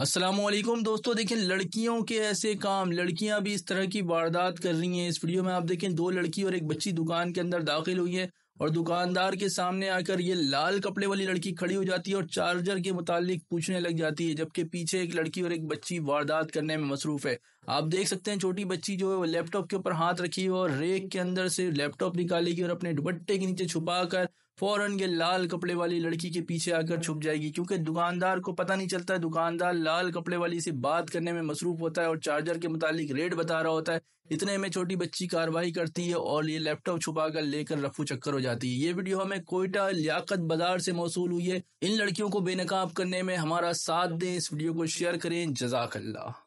असलम दोस्तों देखें लड़कियों के ऐसे काम लड़कियां भी इस तरह की वारदात कर रही हैं इस वीडियो में आप देखें दो लड़की और एक बच्ची दुकान के अंदर दाखिल हुई है और दुकानदार के सामने आकर ये लाल कपड़े वाली लड़की खड़ी हो जाती है और चार्जर के मुतालिक पूछने लग जाती है जबकि पीछे एक लड़की और एक बच्ची वारदात करने में मसरूफ है आप देख सकते हैं छोटी बच्ची जो है वो लैपटॉप के ऊपर हाथ रखी है और रेक के अंदर से लैपटॉप निकालेगी और अपने दुपट्टे के नीचे छुपा कर फौरन ये लाल कपड़े वाली लड़की के पीछे आकर छुप जाएगी क्योंकि दुकानदार को पता नहीं चलता है दुकानदार लाल कपड़े वाली से बात करने में मसरूफ होता है और चार्जर के मुतालिक रेट बता रहा होता है इतने में छोटी बच्ची कार्रवाई करती है और ये लैपटॉप छुपा कर लेकर रफू चक्कर हो जाती है ये वीडियो हमें कोयटा लियाकत बाजार से मौसू हुई है इन लड़कियों को बेनकाब करने में हमारा साथ दें इस वीडियो को शेयर करें जजाकल्ला